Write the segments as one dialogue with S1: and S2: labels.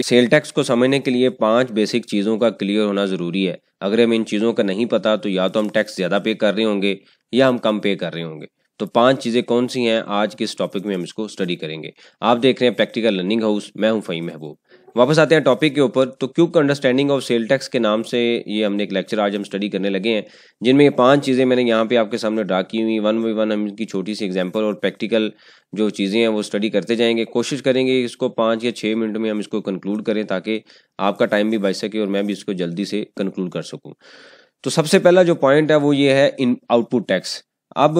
S1: cell tax को समझने के लिए पांच बेसिक चीज़ों का क्लियर होना ज़रूरी है अगर हमें इन चीज़ों का नहीं पता तो या तो हम टैक्स ज़्यादा पे कर रहे होंगे या हम कम पे कर रहे होंगे तो पांच चीज़ें कौन सी हैं आज के इस टॉपिक में हम इसको स्टडी करेंगे आप देख रहे हैं प्रैक्टिकल लर्निंग हाउस मैं हूं फई महबूब वापस आते हैं टॉपिक के ऊपर तो quick understanding of sale tax के नाम से ये हमने एक लेक्चर आज हम स्टडी करने लगे हैं जिनमें ये पांच चीज़ें मैंने यहाँ पे आपके सामने ड्रा की हुई वन बाई वन हम इनकी छोटी सी एग्जांपल और प्रैक्टिकल जो चीज़ें हैं वो स्टडी करते जाएंगे कोशिश करेंगे इसको पाँच या छः मिनट में हम इसको कंक्लूड करें ताकि आपका टाइम भी बच सके और मैं भी इसको जल्दी से कंक्लूड कर सकूँ तो सबसे पहला जो पॉइंट है वो ये है इन आउटपुट टैक्स अब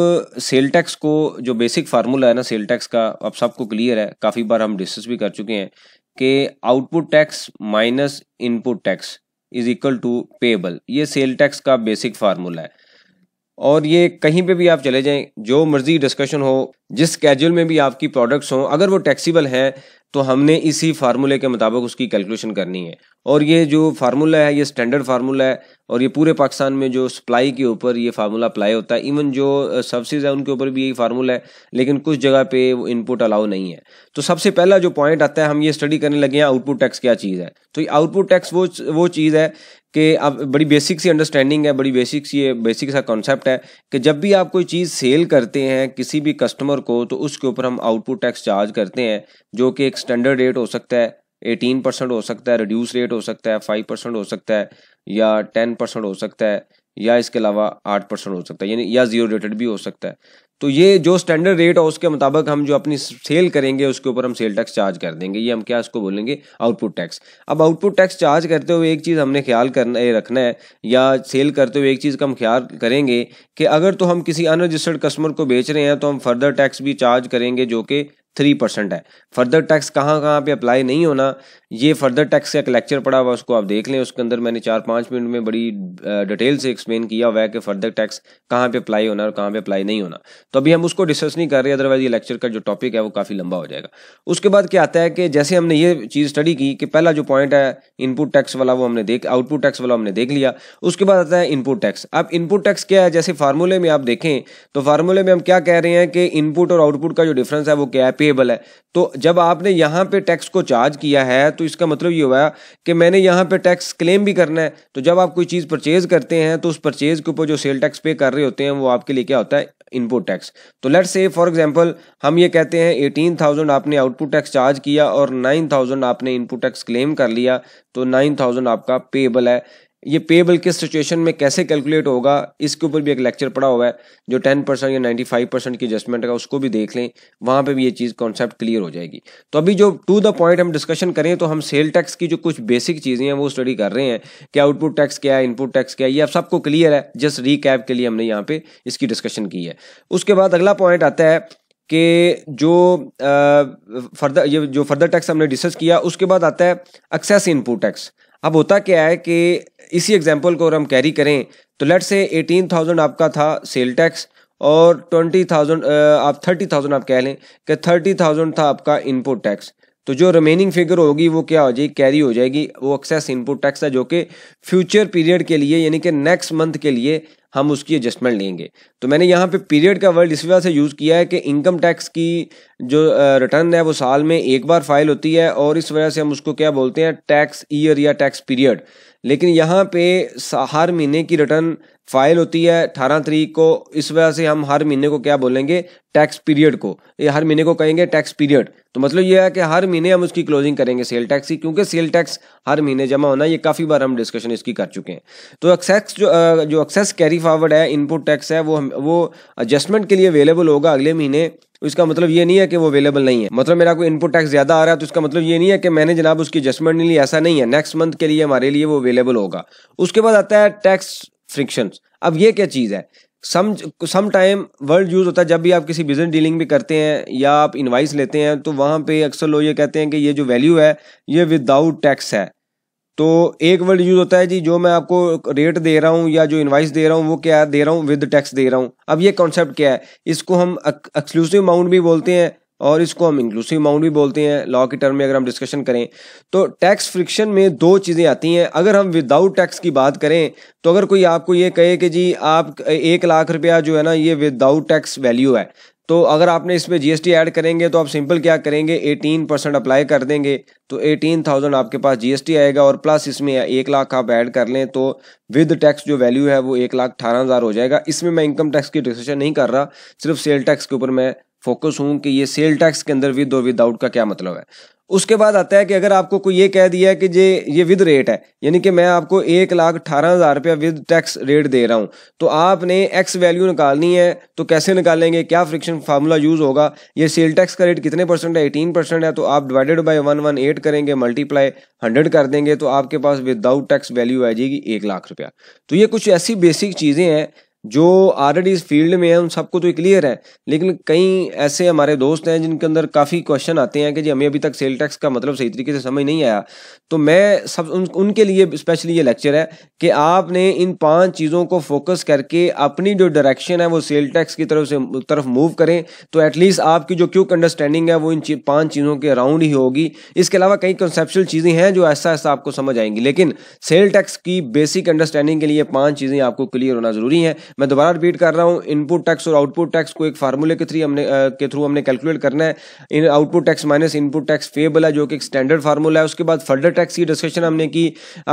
S1: सेल टैक्स को जो बेसिक फार्मूला है ना सेल टैक्स का अब सबको क्लियर है काफ़ी बार हम डिस्कस भी कर चुके हैं के output tax minus input tax is equal to payable ये सेल टैक्स का बेसिक फार्मूला है और ये कहीं पे भी आप चले जाएं जो मर्जी डिस्कशन हो जिस कैजुअल में भी आपकी प्रोडक्ट्स हों अगर वो टैक्सीबल है तो हमने इसी फार्मूले के मुताबिक उसकी कैलकुलेशन करनी है और ये जो फार्मूला है ये स्टैंडर्ड फार्मूला है और ये पूरे पाकिस्तान में जो सप्लाई के ऊपर ये फार्मूला अप्लाई होता है इवन जो सब्सिज है उनके ऊपर भी यही फार्मूला है लेकिन कुछ जगह पे वो इनपुट अलाउ नहीं है तो सबसे पहला जो पॉइंट आता है हम ये स्टडी करने लगे हैं आउटपुट टैक्स क्या चीज़ है तो ये आउटपुट टैक्स वो वो चीज़ है कि आप बड़ी बेसिक सी अंडरस्टैंडिंग है बड़ी बेसिक सी बेसिक सा कॉन्सेप्ट है कि जब भी आप कोई चीज़ सेल करते हैं किसी भी कस्टमर को तो उसके ऊपर हम आउटपुट टैक्स चार्ज करते हैं जो कि एक स्टैंडर्ड रेट हो सकता है एटीन परसेंट हो सकता है रिड्यूस रेट हो सकता है फाइव परसेंट हो सकता है या टेन परसेंट हो सकता है या इसके अलावा आठ परसेंट हो सकता है यानी या जीरो रेटेड भी हो सकता है तो ये जो स्टैंडर्ड रेट है उसके मुताबिक हम जो अपनी सेल करेंगे उसके ऊपर हम सेल टैक्स चार्ज कर देंगे ये हम क्या इसको बोलेंगे आउटपुट टैक्स अब आउटपुट टैक्स चार्ज करते हुए एक चीज़ हमने ख्याल करना रखना है या सेल करते हुए एक चीज़ का हम ख्याल करेंगे कि अगर तो हम किसी अनरजिस्टर्ड कस्टमर को बेच रहे हैं तो हम फर्दर टैक्स भी चार्ज करेंगे जो कि थ्री परसेंट है फर्दर टैक्स कहाँ कहाँ पे अप्लाई नहीं होना ये फर्दर टैक्स का एक लेक्चर पड़ा हुआ उसको आप देख लें उसके अंदर मैंने चार पाँच मिनट में बड़ी डिटेल से एक्सप्लेन किया हुआ है कि फर्दर टैक्स कहाँ पे अप्लाई होना और कहाँ पे अप्लाई नहीं होना तो अभी हम उसको डिस्कस नहीं कर रहे अदरवाइज ये लेक्चर का जो टॉपिक है वो काफ़ी लंबा हो जाएगा उसके बाद क्या आता है कि जैसे हमने ये चीज़ स्टडी की कि पहला जो पॉइंट है इनपुट टैक्स वाला वो हमने देख आउटपुट टैक्स वाला हमने देख लिया उसके बाद आता है इनपुट टैक्स अब इनपुट टैक्स क्या है जैसे फार्मूले में आप देखें तो फार्मूले में हम क्या कह रहे हैं कि इनपुट और आउटपुट का जो डिफरेंस है वो क्या है पेबल है तो जब आपने यहाँ पे टैक्स को चार्ज किया है तो तो इसका मतलब ये हुआ कि मैंने यहाँ पे टैक्स क्लेम भी करना है तो जब आप कोई चीज़ परचेज करते हैं तो उस परचेज के ऊपर जो सेल टैक्स पे कर रहे होते हैं वो आपके लिए क्या होता है इनपुट टैक्स तो लेट से फॉर एग्जाम्पल हम ये कहते हैं एटीन थाउजेंड आपने आउटपुट टैक्स चार्ज किया और नाइन थाउजेंड आपने इनपुट टैक्स क्लेम कर लिया तो नाइन थाउजेंड आपका पेबल है ये पेबल किस सिचुएशन में कैसे कैलकुलेट होगा इसके ऊपर भी एक लेक्चर पड़ा हुआ है जो 10 परसेंट या 95 परसेंट की एडजस्टमेंट का उसको भी देख लें वहाँ पे भी ये चीज़ कॉन्सेप्ट क्लियर हो जाएगी तो अभी जो टू द पॉइंट हम डिस्कशन करें तो हम सेल टैक्स की जो कुछ बेसिक चीज़ें हैं वो स्टडी कर रहे हैं कि आउटपुट टैक्स क्या है इनपुट टैक्स क्या है ये सबको क्लियर है जस्ट रिकैप के लिए हमने यहाँ पे इसकी डिस्कशन की है उसके बाद अगला पॉइंट आता है कि जो फर्दर ये जो फर्दर टैक्स हमने डिस्कस किया उसके बाद आता है एक्सेस इनपुट टैक्स अब होता क्या है कि इसी एग्जाम्पल को अगर हम कैरी करें तो लेट से एटीन थाउजेंड आपका था सेल टैक्स और ट्वेंटी थाउजेंड आप थर्टी थाउजेंड आप कह लें कि थर्टी थाउजेंड था आपका इनपुट टैक्स तो जो रिमेनिंग फिगर होगी वो क्या हो जाएगी कैरी हो जाएगी वो एक्सेस इनपुट टैक्स है जो कि फ्यूचर पीरियड के लिए यानी कि नेक्स्ट मंथ के लिए हम उसकी एडजस्टमेंट लेंगे तो मैंने यहाँ पे पीरियड का वर्ड इस वजह से यूज़ किया है कि इनकम टैक्स की जो रिटर्न है वो साल में एक बार फाइल होती है और इस वजह से हम उसको क्या बोलते हैं टैक्स ईयर या टैक्स पीरियड लेकिन यहाँ पे हर महीने की रिटर्न फाइल होती है अठारह तरीक को इस वजह से हम हर महीने को क्या बोलेंगे टैक्स पीरियड को ये हर महीने को कहेंगे टैक्स पीरियड तो मतलब ये है कि हर महीने हम उसकी क्लोजिंग करेंगे सेल टैक्स की क्योंकि सेल टैक्स हर महीने जमा होना ये काफ़ी बार हम डिस्कशन इसकी कर चुके हैं तो एक्सेस जो जो एक्सेस कैरी फॉरवर्ड है इनपुट टैक्स है वो वो एडजस्टमेंट के लिए अवेलेबल होगा अगले महीने तो इसका मतलब ये नहीं है कि वो अवेलेबल नहीं है मतलब मेरा कोई इनपुट टैक्स ज्यादा आ रहा है तो इसका मतलब ये नहीं है कि मैंने जनाब उसकी एडजस्टमेंट नहीं लिया ऐसा नहीं है नेक्स्ट मंथ के लिए हमारे लिए वो अवेलेबल होगा उसके बाद आता है टैक्स फ्रिक्शन अब ये क्या चीज़ है some some time word use होता है जब भी आप किसी बिजनेस डीलिंग भी करते हैं या आप इन्वाइस लेते हैं तो वहाँ पे अक्सर लोग ये कहते हैं कि ये जो वैल्यू है ये विदाउट टैक्स है तो एक वर्ड यूज होता है जी जो मैं आपको रेट दे रहा हूँ या जो इन्वाइस दे रहा हूँ वो क्या दे रहा हूँ विद टैक्स दे रहा हूँ अब ये कॉन्सेप्ट क्या है इसको हम एक्सक्लूसिव अमाउंट भी बोलते हैं और इसको हम इंक्लूसिव अमाउंट भी बोलते हैं लॉ के टर्म में अगर हम डिस्कशन करें तो टैक्स फ्रिक्शन में दो चीज़ें आती हैं अगर हम विदाउट टैक्स की बात करें तो अगर कोई आपको ये कहे कि जी आप एक लाख रुपया जो है ना ये विदाउट टैक्स वैल्यू है तो अगर आपने इसमें जीएसटी ऐड करेंगे तो आप सिंपल क्या करेंगे 18 परसेंट अप्लाई कर देंगे तो 18,000 आपके पास जीएसटी आएगा और प्लस इसमें एक लाख आप ऐड कर लें तो विद टैक्स जो वैल्यू है वो एक लाख अठारह हज़ार हो जाएगा इसमें मैं इनकम टैक्स की डिस्कशन नहीं कर रहा सिर्फ सेल टैक्स के ऊपर मैं फोकस हूँ कि ये सेल टैक्स के अंदर विद और विदाउट का क्या मतलब है उसके बाद आता है कि अगर आपको कोई ये कह दिया कि ये ये विद रेट है यानी कि मैं आपको एक लाख अठारह हज़ार रुपया विद टैक्स रेट दे रहा हूँ तो आपने एक्स वैल्यू निकालनी है तो कैसे निकालेंगे क्या फ्रिक्शन फार्मूला यूज़ होगा ये सेल टैक्स का रेट कितने परसेंट है एटीन परसेंट है तो आप divided by one one eight करेंगे मल्टीप्लाई हंड्रेड कर देंगे तो आपके पास विदाउट टैक्स वैल्यू आ जाएगी एक लाख रुपया तो ये कुछ ऐसी बेसिक चीज़ें हैं जो ऑलरेडी इस फील्ड में है उन सबको तो क्लियर है लेकिन कई ऐसे हमारे दोस्त हैं जिनके अंदर काफ़ी क्वेश्चन आते हैं कि जी हमें अभी तक सेल टैक्स का मतलब सही तरीके से समझ नहीं आया तो मैं सब उन, उनके लिए स्पेशली ये लेक्चर है कि आपने इन पांच चीज़ों को फोकस करके अपनी जो डायरेक्शन है वो सेल टैक्स की तरफ से तरफ मूव करें तो एटलीस्ट आपकी जो क्यूक अंडरस्टैंडिंग है वो इन ची, पाँच चीज़ों के अराउंड ही होगी इसके अलावा कई कंसेप्शल चीज़ें हैं जो ऐसा ऐसा आपको समझ आएंगी लेकिन सेल टैक्स की बेसिक अंडरस्टैंडिंग के लिए पाँच चीज़ें आपको क्लियर होना ज़रूरी है मैं दोबारा रिपीट कर रहा हूँ इनपुट टैक्स और आउटपुट टैक्स को एक फार्मूले के थ्री हमने के थ्रू हमने कैलकुलेट करना है इन output tax minus input tax payable है जो कि एक स्टैंडर्ड फार्मूला है उसके बाद फर्दर टैक्स की डिस्कशन हमने की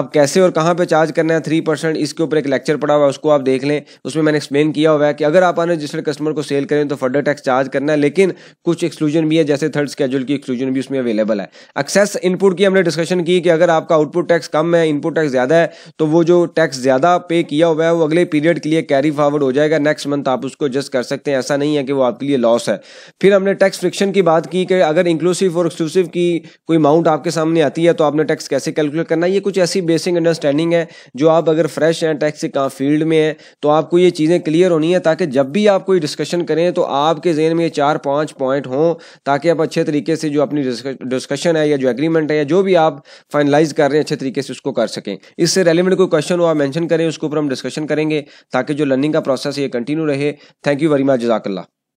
S1: अब कैसे और कहाँ पर चार्ज करना है थ्री परसेंट इसके ऊपर एक लेक्चर पड़ा हुआ है उसको आप देख लें उसमें मैंने एक्सप्लेन किया हुआ है कि अगर आप जिसमें कस्टमर को सेल करें तो फर्दर टैक्स चार्ज करना है लेकिन कुछ एक्सक्लूजन भी है जैसे थर्ड स्केजुअल की एक्सक्लूजन भी उसमें अवेलेबल है एक्सेस इनपुट की हमने डिस्कशन की कि अगर आपका आउटपुट टैक्स कम है इनपुट टैक्स ज्यादा है तो वो जो टैक्स ज्यादा पे किया हुआ है वो अगले पीरियड के लिए कैरी कैरी फॉरवर्ड हो जाएगा नेक्स्ट मंथ आप उसको एडजस्ट कर सकते हैं ऐसा नहीं है कि वो आपके लिए लॉस है फिर हमने टैक्स फ्रिक्शन की बात की कि अगर इंक्लूसिव और एक्सक्लूसिव की कोई अमाउंट आपके सामने आती है तो आपने टैक्स कैसे कैलकुलेट करना ये कुछ ऐसी बेसिक अंडरस्टैंडिंग है जो आप अगर फ्रेश हैं टैक्स के फील्ड में है तो आपको ये चीज़ें क्लियर होनी है ताकि जब भी आप कोई डिस्कशन करें तो आपके जहन में ये चार पाँच पॉइंट हों ताकि आप अच्छे तरीके से जो अपनी डिस्कशन है या जो एग्रीमेंट है या जो भी आप फाइनलाइज कर रहे हैं अच्छे तरीके से उसको कर सकें इससे रेलिवेंट कोई क्वेश्चन हो आप मैंशन करें उसके ऊपर हम डिस्कशन करेंगे ताकि जो लर्निंग का प्रोसेस ये कंटिन्यू रहे थैंक यू वेरी मच जजाकल्ला